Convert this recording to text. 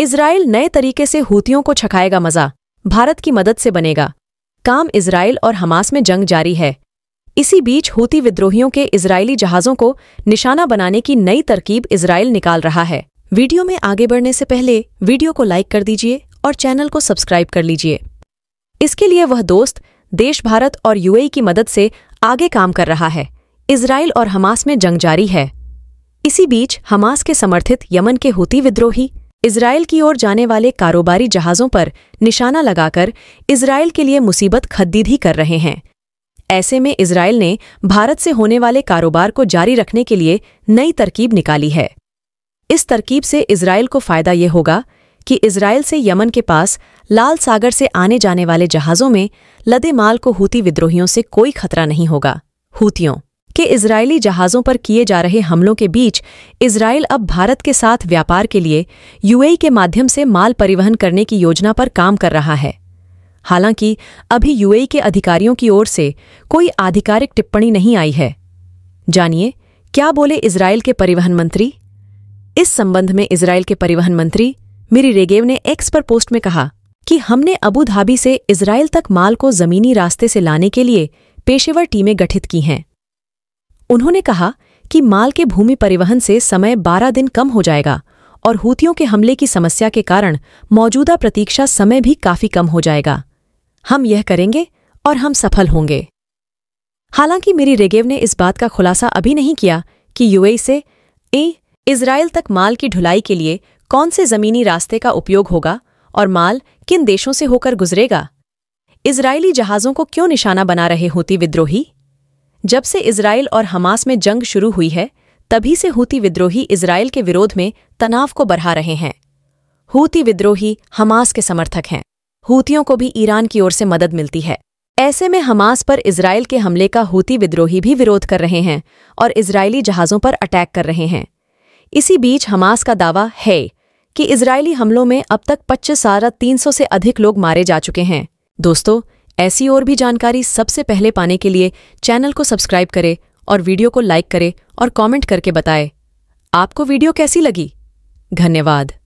Israel नए तरीके से हूतियों को छखाएगा मजा भारत की मदद से बनेगा काम इसराइल और हमास में जंग जारी है इसी बीच हूती विद्रोहियों के इसराइली जहाज़ों को निशाना बनाने की नई तरकीब इसराइल निकाल रहा है वीडियो में आगे बढ़ने से पहले वीडियो को लाइक कर दीजिए और चैनल को सब्सक्राइब कर लीजिए इसके लिए वह दोस्त देश भारत और यूएई की मदद से आगे काम कर रहा है इसराइल और हमास में जंग जारी है इसी बीच हमास के समर्थित यमन के हूती विद्रोही इसराइल की ओर जाने वाले कारोबारी जहाज़ों पर निशाना लगाकर इसराइल के लिए मुसीबत खद्दीद ही कर रहे हैं ऐसे में इसराइल ने भारत से होने वाले कारोबार को जारी रखने के लिए नई तरकीब निकाली है इस तरकीब से इसराइल को फ़ायदा ये होगा कि इसराइल से यमन के पास लाल सागर से आने जाने वाले जहाज़ों में लदे माल को हूती विद्रोहियों से कोई खतरा नहीं होगा हूतियों कि इजरायली जहाज़ों पर किए जा रहे हमलों के बीच इसराइल अब भारत के साथ व्यापार के लिए यूएई के माध्यम से माल परिवहन करने की योजना पर काम कर रहा है हालांकि अभी यूएई के अधिकारियों की ओर से कोई आधिकारिक टिप्पणी नहीं आई है जानिए क्या बोले इसराइल के परिवहन मंत्री इस संबंध में इसराइल के परिवहन मंत्री मिरी रेगेव ने एक्स पर पोस्ट में कहा कि हमने अबू धाबी से इसराइल तक माल को जमीनी रास्ते से लाने के लिए पेशेवर टीमें गठित की हैं उन्होंने कहा कि माल के भूमि परिवहन से समय 12 दिन कम हो जाएगा और हूतियों के हमले की समस्या के कारण मौजूदा प्रतीक्षा समय भी काफी कम हो जाएगा हम यह करेंगे और हम सफल होंगे हालांकि मेरी रेगेव ने इस बात का खुलासा अभी नहीं किया कि यूएई से ए इसराइल तक माल की ढुलाई के लिए कौन से जमीनी रास्ते का उपयोग होगा और माल किन देशों से होकर गुजरेगा इसराइली जहाज़ों को क्यों निशाना बना रहे होती विद्रोही जब से इसराइल और हमास में जंग शुरू हुई है तभी से हूती विद्रोही इसराइल के विरोध में तनाव को बढ़ा रहे हैं हूती विद्रोही हमास के समर्थक हैं हूतियों को भी ईरान की ओर से मदद मिलती है ऐसे में हमास पर इसराइल के हमले का हूती विद्रोही भी विरोध कर रहे हैं और इसराइली जहाज़ों पर अटैक कर रहे हैं इसी बीच हमास का दावा है कि इसराइली हमलों में अब तक पच्चीस सारा तीन से अधिक लोग मारे जा चुके हैं दोस्तों ऐसी और भी जानकारी सबसे पहले पाने के लिए चैनल को सब्सक्राइब करें और वीडियो को लाइक करें और कमेंट करके बताएं आपको वीडियो कैसी लगी धन्यवाद